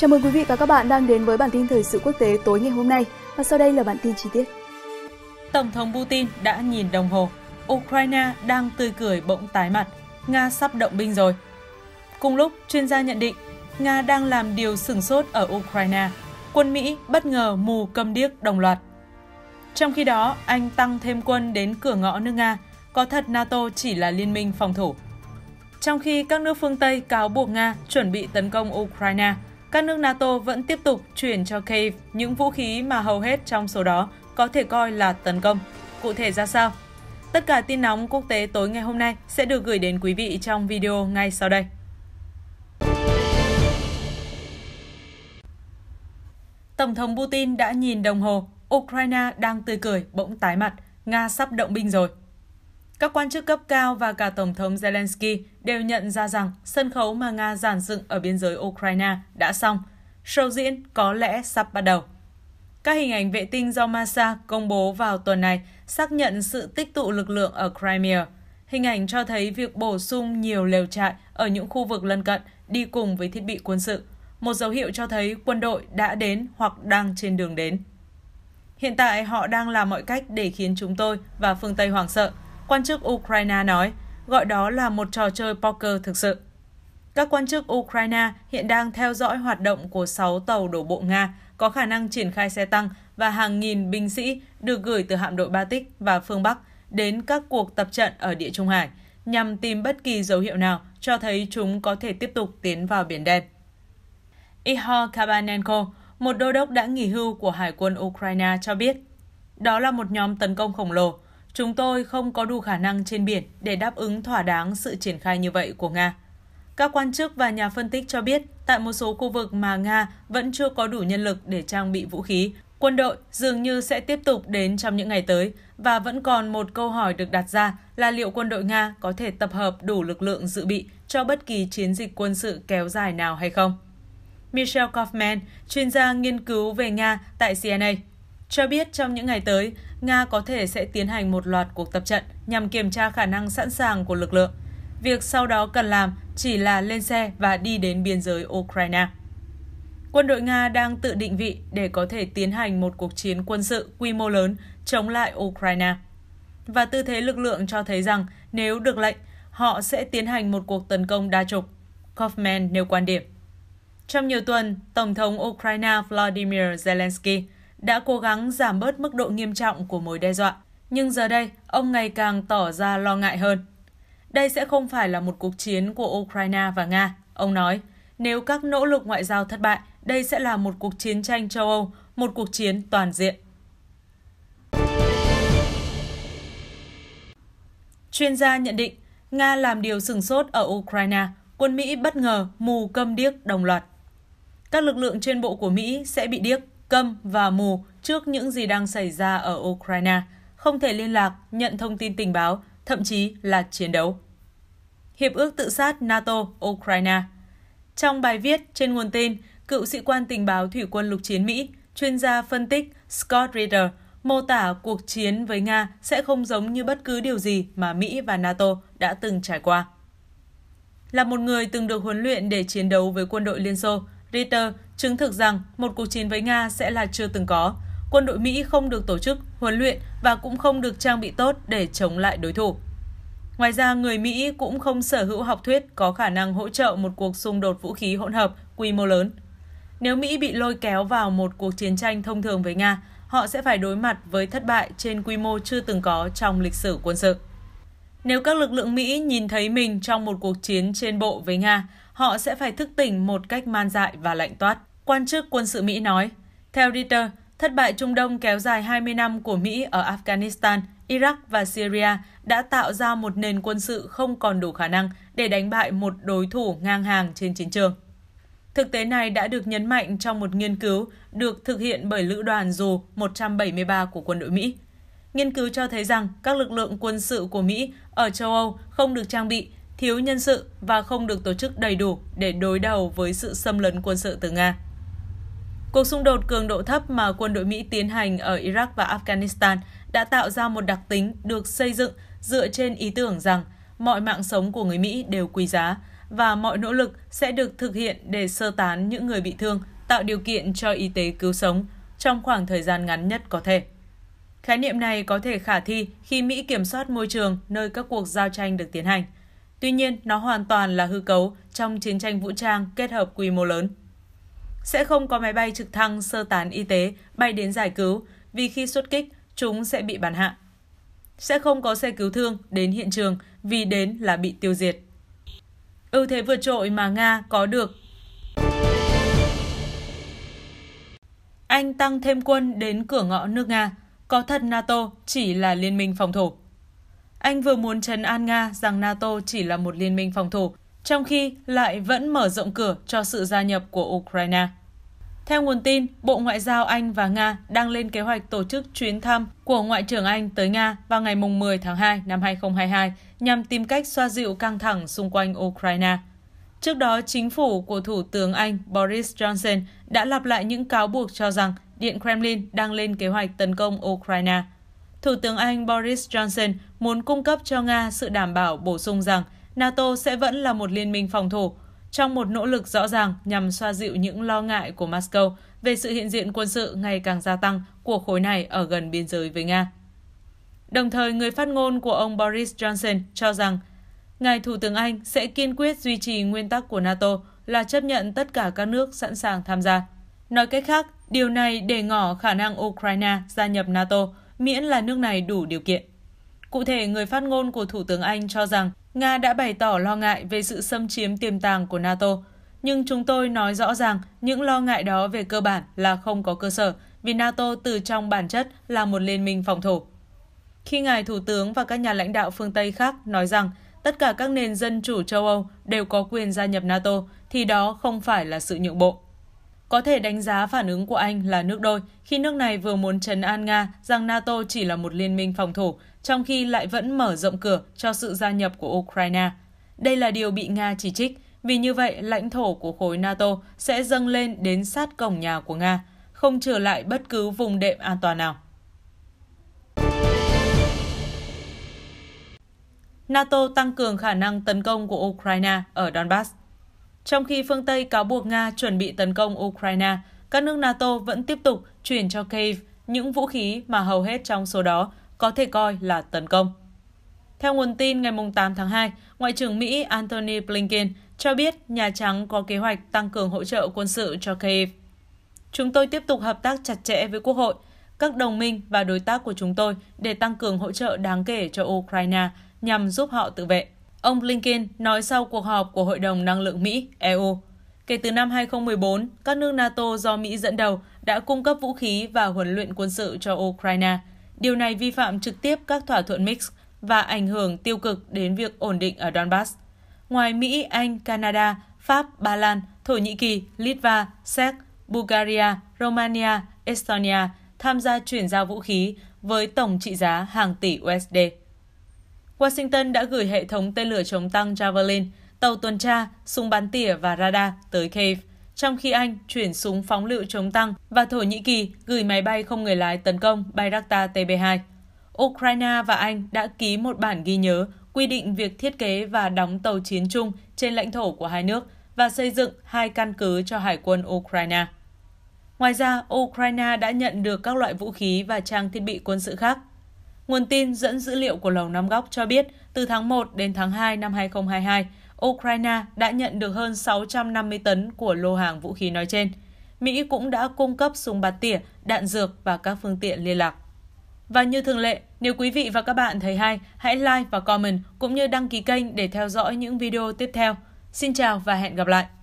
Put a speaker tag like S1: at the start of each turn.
S1: Chào mừng quý vị và các bạn đang đến với bản tin thời sự quốc tế tối ngày hôm nay và sau đây là bản tin chi tiết. Tổng thống Putin đã nhìn đồng hồ, Ukraine đang tươi cười bỗng tái mặt, Nga sắp động binh rồi. Cùng lúc, chuyên gia nhận định Nga đang làm điều sửng sốt ở Ukraine, quân Mỹ bất ngờ mù câm điếc đồng loạt. Trong khi đó, Anh tăng thêm quân đến cửa ngõ nước Nga, có thật NATO chỉ là liên minh phòng thủ. Trong khi các nước phương Tây cáo buộc Nga chuẩn bị tấn công Ukraine – các nước NATO vẫn tiếp tục chuyển cho Kyiv những vũ khí mà hầu hết trong số đó có thể coi là tấn công. Cụ thể ra sao? Tất cả tin nóng quốc tế tối ngày hôm nay sẽ được gửi đến quý vị trong video ngay sau đây. Tổng thống Putin đã nhìn đồng hồ, Ukraine đang tươi cười bỗng tái mặt, Nga sắp động binh rồi. Các quan chức cấp cao và cả Tổng thống Zelensky đều nhận ra rằng sân khấu mà Nga giản dựng ở biên giới Ukraine đã xong. Show diễn có lẽ sắp bắt đầu. Các hình ảnh vệ tinh do Masa công bố vào tuần này xác nhận sự tích tụ lực lượng ở Crimea. Hình ảnh cho thấy việc bổ sung nhiều lều trại ở những khu vực lân cận đi cùng với thiết bị quân sự, một dấu hiệu cho thấy quân đội đã đến hoặc đang trên đường đến. Hiện tại họ đang làm mọi cách để khiến chúng tôi và phương Tây hoảng sợ, quan chức Ukraine nói, gọi đó là một trò chơi poker thực sự. Các quan chức Ukraine hiện đang theo dõi hoạt động của 6 tàu đổ bộ Nga có khả năng triển khai xe tăng và hàng nghìn binh sĩ được gửi từ hạm đội Baltic và phương Bắc đến các cuộc tập trận ở Địa Trung Hải nhằm tìm bất kỳ dấu hiệu nào cho thấy chúng có thể tiếp tục tiến vào Biển Đen. Ihor Kabanenko, một đô đốc đã nghỉ hưu của Hải quân Ukraine cho biết, đó là một nhóm tấn công khổng lồ, Chúng tôi không có đủ khả năng trên biển để đáp ứng thỏa đáng sự triển khai như vậy của Nga. Các quan chức và nhà phân tích cho biết, tại một số khu vực mà Nga vẫn chưa có đủ nhân lực để trang bị vũ khí, quân đội dường như sẽ tiếp tục đến trong những ngày tới và vẫn còn một câu hỏi được đặt ra là liệu quân đội Nga có thể tập hợp đủ lực lượng dự bị cho bất kỳ chiến dịch quân sự kéo dài nào hay không. Michel Kaufman, chuyên gia nghiên cứu về Nga tại CNA, cho biết trong những ngày tới, Nga có thể sẽ tiến hành một loạt cuộc tập trận nhằm kiểm tra khả năng sẵn sàng của lực lượng. Việc sau đó cần làm chỉ là lên xe và đi đến biên giới Ukraine. Quân đội Nga đang tự định vị để có thể tiến hành một cuộc chiến quân sự quy mô lớn chống lại Ukraine. Và tư thế lực lượng cho thấy rằng nếu được lệnh, họ sẽ tiến hành một cuộc tấn công đa trục, Kaufman nêu quan điểm. Trong nhiều tuần, Tổng thống Ukraine Vladimir Zelensky – đã cố gắng giảm bớt mức độ nghiêm trọng của mối đe dọa, nhưng giờ đây ông ngày càng tỏ ra lo ngại hơn. Đây sẽ không phải là một cuộc chiến của Ukraine và Nga, ông nói. Nếu các nỗ lực ngoại giao thất bại, đây sẽ là một cuộc chiến tranh châu Âu, một cuộc chiến toàn diện. Chuyên gia nhận định, Nga làm điều sừng sốt ở Ukraine, quân Mỹ bất ngờ mù câm điếc đồng loạt. Các lực lượng trên bộ của Mỹ sẽ bị điếc câm và mù trước những gì đang xảy ra ở Ukraine, không thể liên lạc, nhận thông tin tình báo, thậm chí là chiến đấu. Hiệp ước tự sát NATO-Ukraine Trong bài viết trên nguồn tin, cựu sĩ quan tình báo thủy quân lục chiến Mỹ, chuyên gia phân tích Scott Ritter mô tả cuộc chiến với Nga sẽ không giống như bất cứ điều gì mà Mỹ và NATO đã từng trải qua. Là một người từng được huấn luyện để chiến đấu với quân đội Liên Xô, Ritter chứng thực rằng một cuộc chiến với Nga sẽ là chưa từng có. Quân đội Mỹ không được tổ chức, huấn luyện và cũng không được trang bị tốt để chống lại đối thủ. Ngoài ra, người Mỹ cũng không sở hữu học thuyết có khả năng hỗ trợ một cuộc xung đột vũ khí hỗn hợp quy mô lớn. Nếu Mỹ bị lôi kéo vào một cuộc chiến tranh thông thường với Nga, họ sẽ phải đối mặt với thất bại trên quy mô chưa từng có trong lịch sử quân sự. Nếu các lực lượng Mỹ nhìn thấy mình trong một cuộc chiến trên bộ với Nga, họ sẽ phải thức tỉnh một cách man dại và lạnh toát. Quan chức quân sự Mỹ nói, theo Reuters, thất bại Trung Đông kéo dài 20 năm của Mỹ ở Afghanistan, Iraq và Syria đã tạo ra một nền quân sự không còn đủ khả năng để đánh bại một đối thủ ngang hàng trên chiến trường. Thực tế này đã được nhấn mạnh trong một nghiên cứu được thực hiện bởi Lữ đoàn Dù 173 của quân đội Mỹ. Nghiên cứu cho thấy rằng các lực lượng quân sự của Mỹ ở châu Âu không được trang bị, thiếu nhân sự và không được tổ chức đầy đủ để đối đầu với sự xâm lấn quân sự từ Nga. Cuộc xung đột cường độ thấp mà quân đội Mỹ tiến hành ở Iraq và Afghanistan đã tạo ra một đặc tính được xây dựng dựa trên ý tưởng rằng mọi mạng sống của người Mỹ đều quý giá và mọi nỗ lực sẽ được thực hiện để sơ tán những người bị thương, tạo điều kiện cho y tế cứu sống trong khoảng thời gian ngắn nhất có thể. Khái niệm này có thể khả thi khi Mỹ kiểm soát môi trường nơi các cuộc giao tranh được tiến hành. Tuy nhiên, nó hoàn toàn là hư cấu trong chiến tranh vũ trang kết hợp quy mô lớn. Sẽ không có máy bay trực thăng sơ tán y tế bay đến giải cứu vì khi xuất kích, chúng sẽ bị bắn hạ. Sẽ không có xe cứu thương đến hiện trường vì đến là bị tiêu diệt. Ưu thế vượt trội mà Nga có được Anh tăng thêm quân đến cửa ngõ nước Nga, có thật NATO chỉ là liên minh phòng thủ. Anh vừa muốn trấn an Nga rằng NATO chỉ là một liên minh phòng thủ trong khi lại vẫn mở rộng cửa cho sự gia nhập của Ukraine. Theo nguồn tin, Bộ Ngoại giao Anh và Nga đang lên kế hoạch tổ chức chuyến thăm của Ngoại trưởng Anh tới Nga vào ngày 10 tháng 2 năm 2022 nhằm tìm cách xoa dịu căng thẳng xung quanh Ukraine. Trước đó, chính phủ của Thủ tướng Anh Boris Johnson đã lặp lại những cáo buộc cho rằng Điện Kremlin đang lên kế hoạch tấn công Ukraine. Thủ tướng Anh Boris Johnson muốn cung cấp cho Nga sự đảm bảo bổ sung rằng NATO sẽ vẫn là một liên minh phòng thủ, trong một nỗ lực rõ ràng nhằm xoa dịu những lo ngại của Moscow về sự hiện diện quân sự ngày càng gia tăng của khối này ở gần biên giới với Nga. Đồng thời, người phát ngôn của ông Boris Johnson cho rằng Ngài Thủ tướng Anh sẽ kiên quyết duy trì nguyên tắc của NATO là chấp nhận tất cả các nước sẵn sàng tham gia. Nói cách khác, điều này để ngỏ khả năng Ukraine gia nhập NATO miễn là nước này đủ điều kiện. Cụ thể, người phát ngôn của Thủ tướng Anh cho rằng Nga đã bày tỏ lo ngại về sự xâm chiếm tiềm tàng của NATO. Nhưng chúng tôi nói rõ ràng những lo ngại đó về cơ bản là không có cơ sở, vì NATO từ trong bản chất là một liên minh phòng thủ. Khi ngài Thủ tướng và các nhà lãnh đạo phương Tây khác nói rằng tất cả các nền dân chủ châu Âu đều có quyền gia nhập NATO, thì đó không phải là sự nhượng bộ. Có thể đánh giá phản ứng của Anh là nước đôi khi nước này vừa muốn trấn an Nga rằng NATO chỉ là một liên minh phòng thủ, trong khi lại vẫn mở rộng cửa cho sự gia nhập của Ukraine. Đây là điều bị Nga chỉ trích, vì như vậy lãnh thổ của khối NATO sẽ dâng lên đến sát cổng nhà của Nga, không trở lại bất cứ vùng đệm an toàn nào. NATO tăng cường khả năng tấn công của Ukraine ở Donbass. Trong khi phương Tây cáo buộc Nga chuẩn bị tấn công Ukraine, các nước NATO vẫn tiếp tục chuyển cho Kyiv những vũ khí mà hầu hết trong số đó có thể coi là tấn công. Theo nguồn tin ngày 8 tháng 2, Ngoại trưởng Mỹ Antony Blinken cho biết Nhà Trắng có kế hoạch tăng cường hỗ trợ quân sự cho Kyiv. Chúng tôi tiếp tục hợp tác chặt chẽ với Quốc hội, các đồng minh và đối tác của chúng tôi để tăng cường hỗ trợ đáng kể cho Ukraine nhằm giúp họ tự vệ. Ông Blinken nói sau cuộc họp của Hội đồng Năng lượng Mỹ, EU. Kể từ năm 2014, các nước NATO do Mỹ dẫn đầu đã cung cấp vũ khí và huấn luyện quân sự cho Ukraine. Điều này vi phạm trực tiếp các thỏa thuận Minsk và ảnh hưởng tiêu cực đến việc ổn định ở Donbass. Ngoài Mỹ, Anh, Canada, Pháp, Ba Lan, Thổ Nhĩ Kỳ, Litva, Séc, Bulgaria, Romania, Estonia tham gia chuyển giao vũ khí với tổng trị giá hàng tỷ USD. Washington đã gửi hệ thống tên lửa chống tăng Javelin, tàu tuần tra, súng bắn tỉa và radar tới Kiev, trong khi Anh chuyển súng phóng lựu chống tăng và Thổ Nhĩ Kỳ gửi máy bay không người lái tấn công Bayraktar TB2. Ukraine và Anh đã ký một bản ghi nhớ quy định việc thiết kế và đóng tàu chiến chung trên lãnh thổ của hai nước và xây dựng hai căn cứ cho Hải quân Ukraine. Ngoài ra, Ukraine đã nhận được các loại vũ khí và trang thiết bị quân sự khác Nguồn tin dẫn dữ liệu của Lầu Năm Góc cho biết, từ tháng 1 đến tháng 2 năm 2022, Ukraine đã nhận được hơn 650 tấn của lô hàng vũ khí nói trên. Mỹ cũng đã cung cấp súng bắn tỉa, đạn dược và các phương tiện liên lạc. Và như thường lệ, nếu quý vị và các bạn thấy hay, hãy like và comment cũng như đăng ký kênh để theo dõi những video tiếp theo. Xin chào và hẹn gặp lại!